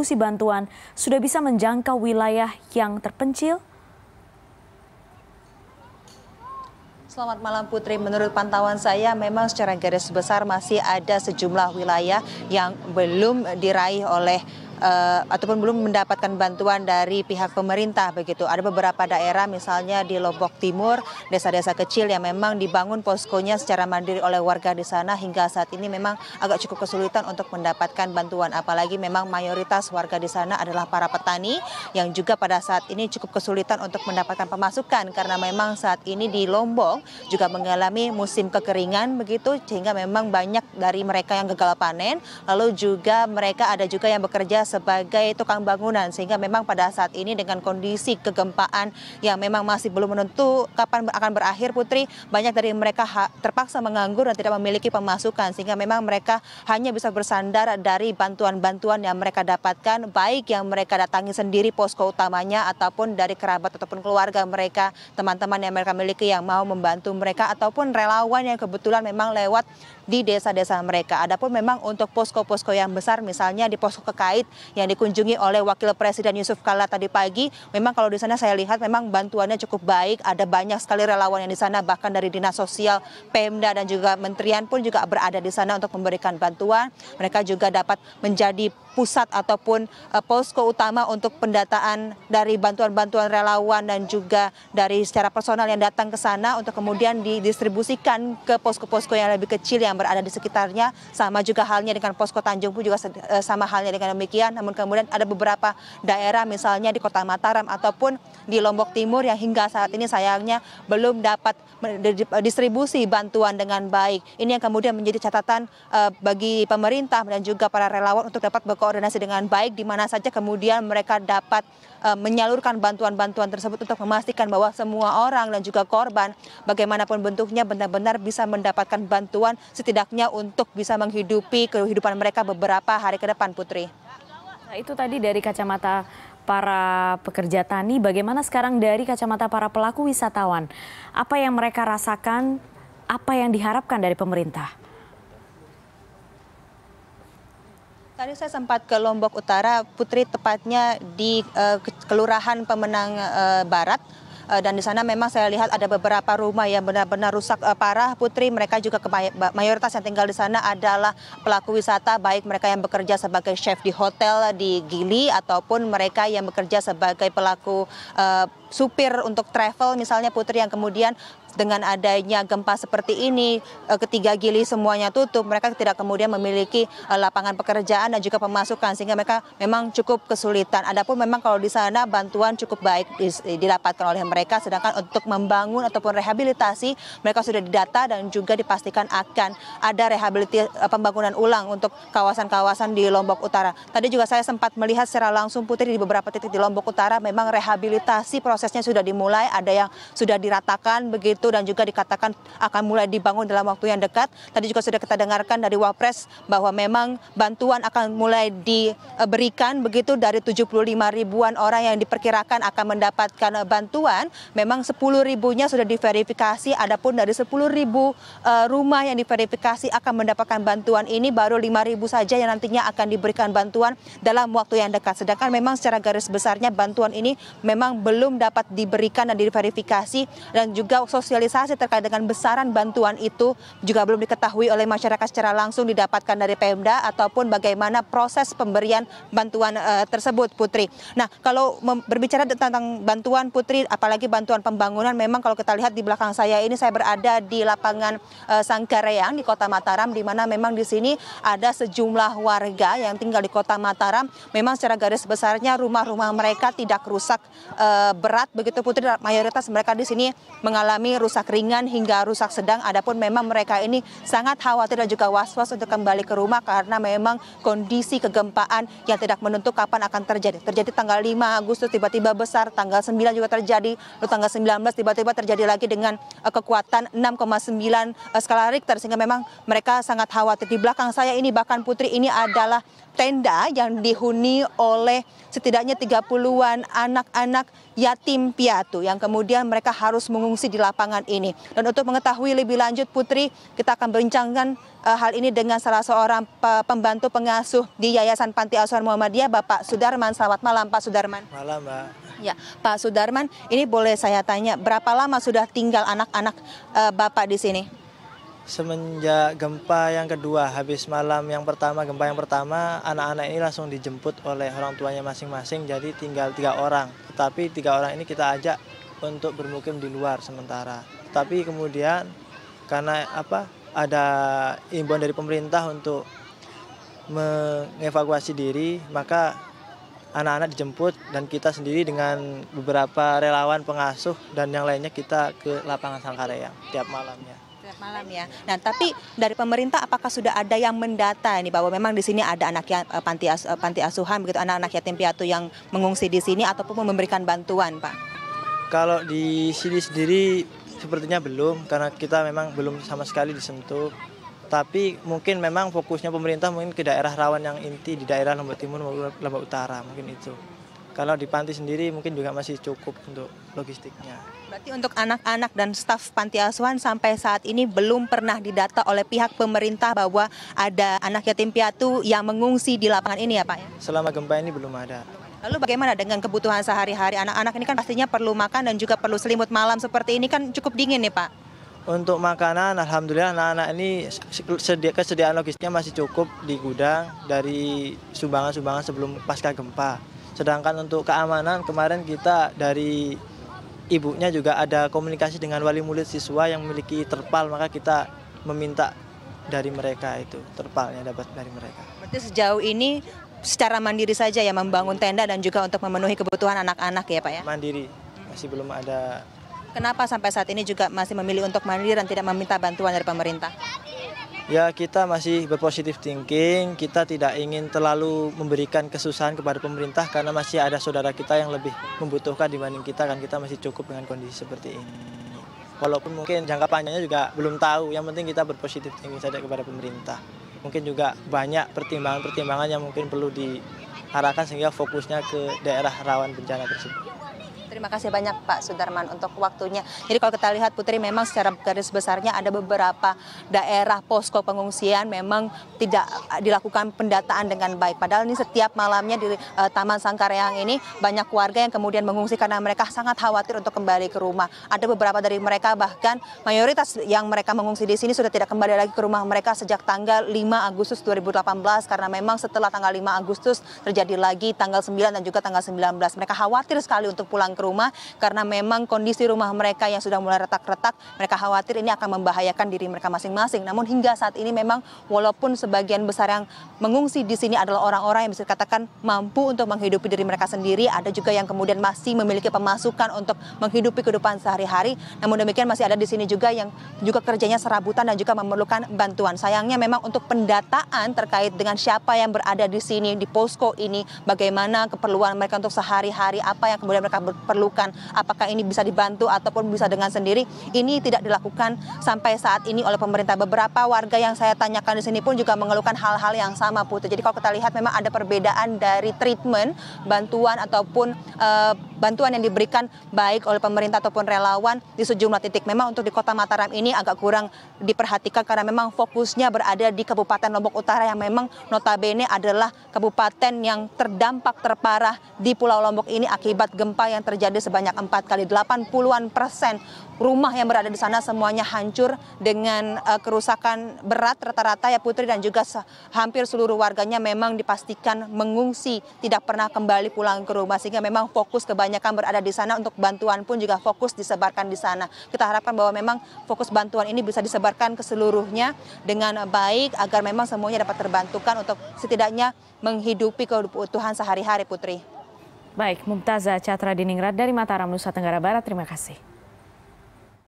distribusi bantuan sudah bisa menjangkau wilayah yang terpencil? Selamat malam Putri. Menurut pantauan saya memang secara garis besar masih ada sejumlah wilayah yang belum diraih oleh uh, ataupun belum mendapatkan bantuan dari pihak pemerintah begitu. Ada beberapa daerah misalnya di Lombok Timur, desa-desa kecil yang memang dibangun poskonya secara mandiri oleh warga di sana hingga saat ini memang agak cukup kesulitan untuk mendapatkan bantuan apalagi memang mayoritas warga di sana adalah para petani yang juga pada saat ini cukup kesulitan untuk mendapatkan pemasukan karena memang saat ini di Lombok juga mengalami musim kekeringan begitu sehingga memang banyak dari mereka yang gagal panen lalu juga mereka ada juga yang bekerja sebagai tukang bangunan sehingga memang pada saat ini dengan kondisi kegempaan yang memang masih belum menentu kapan akan berakhir Putri banyak dari mereka terpaksa menganggur dan tidak memiliki pemasukan sehingga memang mereka hanya bisa bersandar dari bantuan-bantuan yang mereka dapatkan baik yang mereka datangi sendiri posko utamanya ataupun dari kerabat ataupun keluarga mereka teman-teman yang mereka miliki yang mau membantu mereka ataupun relawan yang kebetulan memang lewat di desa-desa mereka. Adapun memang untuk posko-posko yang besar misalnya di posko kekait yang dikunjungi oleh Wakil Presiden Yusuf Kala tadi pagi. Memang kalau di sana saya lihat memang bantuannya cukup baik, ada banyak sekali relawan yang di sana bahkan dari Dinas Sosial, Pemda dan juga Menterian pun juga berada di sana untuk memberikan bantuan. Mereka juga dapat menjadi pusat ataupun eh, posko utama untuk pendataan dari bantuan-bantuan relawan dan juga dari secara personal yang datang ke sana untuk kemudian didistribusikan ke posko-posko yang lebih kecil yang berada di sekitarnya. Sama juga halnya dengan posko Tanjung pun juga eh, sama halnya dengan demikian namun kemudian ada beberapa daerah misalnya di kota Mataram ataupun di Lombok Timur yang hingga saat ini sayangnya belum dapat distribusi bantuan dengan baik. Ini yang kemudian menjadi catatan eh, bagi pemerintah dan juga para relawan untuk dapat berkoordinasi dengan baik di mana saja kemudian mereka dapat eh, menyalurkan bantuan-bantuan tersebut untuk memastikan bahwa semua orang dan juga korban bagaimanapun bentuknya benar-benar bisa mendapatkan bantuan setidaknya untuk bisa menghidupi kehidupan mereka beberapa hari ke depan Putri. Nah, itu tadi dari kacamata para pekerja tani, bagaimana sekarang dari kacamata para pelaku wisatawan? Apa yang mereka rasakan? Apa yang diharapkan dari pemerintah? Tadi saya sempat ke Lombok Utara, Putri tepatnya di uh, Kelurahan Pemenang uh, Barat, Eh, dan di sana memang saya lihat ada beberapa rumah yang benar-benar rusak eh, parah. Putri, mereka juga mayoritas yang tinggal di sana adalah pelaku wisata, baik mereka yang bekerja sebagai chef di hotel di Gili ataupun mereka yang bekerja sebagai pelaku eh, supir untuk travel misalnya Putri yang kemudian dengan adanya gempa seperti ini eh, ketiga gili semuanya tutup mereka tidak kemudian memiliki eh, lapangan pekerjaan dan juga pemasukan sehingga mereka memang cukup kesulitan. Adapun memang kalau di sana bantuan cukup baik didapatkan oleh mereka sedangkan untuk membangun ataupun rehabilitasi mereka sudah didata dan juga dipastikan akan ada rehabilitasi eh, pembangunan ulang untuk kawasan-kawasan di Lombok Utara. Tadi juga saya sempat melihat secara langsung Putri di beberapa titik di Lombok Utara memang rehabilitasi proses prosesnya sudah dimulai, ada yang sudah diratakan begitu dan juga dikatakan akan mulai dibangun dalam waktu yang dekat. Tadi juga sudah kita dengarkan dari Wapres bahwa memang bantuan akan mulai diberikan begitu dari 75 ribuan orang yang diperkirakan akan mendapatkan bantuan, memang 10 ribunya sudah diverifikasi, adapun dari 10 ribu e, rumah yang diverifikasi akan mendapatkan bantuan ini baru 5 ribu saja yang nantinya akan diberikan bantuan dalam waktu yang dekat. Sedangkan memang secara garis besarnya bantuan ini memang belum dapat dapat diberikan dan diverifikasi dan juga sosialisasi terkait dengan besaran bantuan itu juga belum diketahui oleh masyarakat secara langsung didapatkan dari Pemda ataupun bagaimana proses pemberian bantuan e, tersebut Putri. Nah, kalau berbicara tentang bantuan Putri apalagi bantuan pembangunan memang kalau kita lihat di belakang saya ini saya berada di lapangan e, Sangkareang di Kota Mataram di mana memang di sini ada sejumlah warga yang tinggal di Kota Mataram memang secara garis besarnya rumah-rumah mereka tidak rusak e, berat berat begitu Putri mayoritas mereka di sini mengalami rusak ringan hingga rusak sedang adapun memang mereka ini sangat khawatir dan juga was-was untuk kembali ke rumah karena memang kondisi kegempaan yang tidak menentu kapan akan terjadi. Terjadi tanggal 5 Agustus tiba-tiba besar, tanggal 9 juga terjadi, lalu tanggal 19 tiba-tiba terjadi lagi dengan eh, kekuatan 6,9 eh, skala Richter sehingga memang mereka sangat khawatir. Di belakang saya ini bahkan Putri ini adalah tenda yang dihuni oleh setidaknya 30-an anak-anak yatim tim piatu yang kemudian mereka harus mengungsi di lapangan ini. Dan untuk mengetahui lebih lanjut Putri, kita akan berbincangkan uh, eh, hal ini dengan salah seorang pe pembantu pengasuh di Yayasan Panti Asuhan Muhammadiyah, Bapak Sudarman. Selamat malam Pak Sudarman. Malam Mbak. Ya, Pak Sudarman, ini boleh saya tanya berapa lama sudah tinggal anak-anak uh, Bapak di sini? semenjak gempa yang kedua habis malam yang pertama gempa yang pertama anak-anak ini langsung dijemput oleh orang tuanya masing-masing jadi tinggal tiga orang tetapi tiga orang ini kita ajak untuk bermukim di luar sementara tapi kemudian karena apa ada imbauan dari pemerintah untuk mengevakuasi diri maka anak-anak dijemput dan kita sendiri dengan beberapa relawan pengasuh dan yang lainnya kita ke lapangan Sangkareang tiap malamnya malam ya. Nah, tapi dari pemerintah apakah sudah ada yang mendata ini bahwa memang di sini ada anak yang eh, panti as, eh, panti asuhan begitu anak-anak yatim piatu yang mengungsi di sini ataupun memberikan bantuan, Pak? Kalau di sini sendiri sepertinya belum karena kita memang belum sama sekali disentuh. Tapi mungkin memang fokusnya pemerintah mungkin ke daerah rawan yang inti di daerah Lombok Timur maupun Lombok Utara mungkin itu. Kalau di panti sendiri mungkin juga masih cukup untuk logistiknya. Berarti untuk anak-anak dan staf panti asuhan sampai saat ini belum pernah didata oleh pihak pemerintah bahwa ada anak yatim piatu yang mengungsi di lapangan ini ya Pak? Ya? Selama gempa ini belum ada. Lalu bagaimana dengan kebutuhan sehari-hari anak-anak ini kan pastinya perlu makan dan juga perlu selimut malam seperti ini kan cukup dingin nih Pak? Untuk makanan, alhamdulillah anak-anak ini kesediaan logistiknya masih cukup di gudang dari sumbangan-sumbangan sebelum pasca gempa. Sedangkan untuk keamanan kemarin kita dari ibunya juga ada komunikasi dengan wali murid siswa yang memiliki terpal maka kita meminta dari mereka itu terpalnya dapat dari mereka. Berarti sejauh ini secara mandiri saja ya membangun tenda dan juga untuk memenuhi kebutuhan anak-anak ya Pak ya? Mandiri, masih belum ada. Kenapa sampai saat ini juga masih memilih untuk mandiri dan tidak meminta bantuan dari pemerintah? ya kita masih berpositif thinking, kita tidak ingin terlalu memberikan kesusahan kepada pemerintah karena masih ada saudara kita yang lebih membutuhkan dibanding kita kan kita masih cukup dengan kondisi seperti ini. Walaupun mungkin jangka panjangnya juga belum tahu, yang penting kita berpositif thinking saja kepada pemerintah. Mungkin juga banyak pertimbangan-pertimbangan yang mungkin perlu diarahkan sehingga fokusnya ke daerah rawan bencana tersebut. Terima kasih banyak Pak Sudarman untuk waktunya. Jadi kalau kita lihat Putri memang secara garis besarnya ada beberapa daerah posko pengungsian memang tidak dilakukan pendataan dengan baik. Padahal ini setiap malamnya di uh, Taman Sangkareang ini banyak warga yang kemudian mengungsi karena mereka sangat khawatir untuk kembali ke rumah. Ada beberapa dari mereka bahkan mayoritas yang mereka mengungsi di sini sudah tidak kembali lagi ke rumah mereka sejak tanggal 5 Agustus 2018 karena memang setelah tanggal 5 Agustus terjadi lagi tanggal 9 dan juga tanggal 19. Mereka khawatir sekali untuk pulang ke rumah karena memang kondisi rumah mereka yang sudah mulai retak-retak, mereka khawatir ini akan membahayakan diri mereka masing-masing. Namun hingga saat ini memang walaupun sebagian besar yang mengungsi di sini adalah orang-orang yang bisa dikatakan mampu untuk menghidupi diri mereka sendiri, ada juga yang kemudian masih memiliki pemasukan untuk menghidupi kehidupan sehari-hari. Namun demikian masih ada di sini juga yang juga kerjanya serabutan dan juga memerlukan bantuan. Sayangnya memang untuk pendataan terkait dengan siapa yang berada di sini di posko ini, bagaimana keperluan mereka untuk sehari-hari, apa yang kemudian mereka diperlukan. Apakah ini bisa dibantu ataupun bisa dengan sendiri? Ini tidak dilakukan sampai saat ini oleh pemerintah. Beberapa warga yang saya tanyakan di sini pun juga mengeluhkan hal-hal yang sama Putu. Jadi kalau kita lihat memang ada perbedaan dari treatment bantuan ataupun e, bantuan yang diberikan baik oleh pemerintah ataupun relawan di sejumlah titik. Memang untuk di Kota Mataram ini agak kurang diperhatikan karena memang fokusnya berada di Kabupaten Lombok Utara yang memang notabene adalah kabupaten yang terdampak terparah di Pulau Lombok ini akibat gempa yang terjadi terjadi sebanyak empat kali 80-an persen rumah yang berada di sana semuanya hancur dengan uh, kerusakan berat rata-rata ya Putri dan juga hampir seluruh warganya memang dipastikan mengungsi tidak pernah kembali pulang ke rumah sehingga memang fokus kebanyakan berada di sana untuk bantuan pun juga fokus disebarkan di sana. Kita harapkan bahwa memang fokus bantuan ini bisa disebarkan ke seluruhnya dengan baik agar memang semuanya dapat terbantukan untuk setidaknya menghidupi kebutuhan sehari-hari Putri. Baik, Mumtazah Catra Diningrat dari Mataram, Nusa Tenggara Barat, terima kasih.